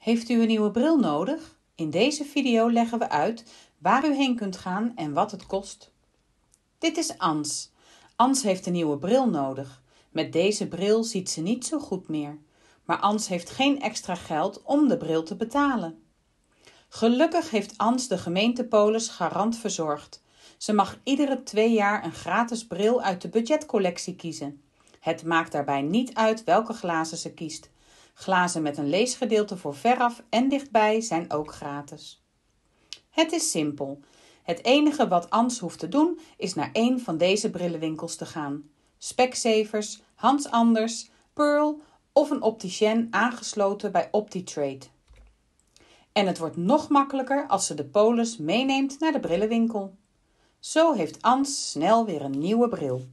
Heeft u een nieuwe bril nodig? In deze video leggen we uit waar u heen kunt gaan en wat het kost. Dit is Ans. Ans heeft een nieuwe bril nodig. Met deze bril ziet ze niet zo goed meer. Maar Ans heeft geen extra geld om de bril te betalen. Gelukkig heeft Ans de gemeentepolis garant verzorgd. Ze mag iedere twee jaar een gratis bril uit de budgetcollectie kiezen. Het maakt daarbij niet uit welke glazen ze kiest. Glazen met een leesgedeelte voor veraf en dichtbij zijn ook gratis. Het is simpel. Het enige wat Ans hoeft te doen is naar een van deze brillenwinkels te gaan. Specsavers, Hans Anders, Pearl of een opticien aangesloten bij OptiTrade. En het wordt nog makkelijker als ze de polis meeneemt naar de brillenwinkel. Zo heeft Ans snel weer een nieuwe bril.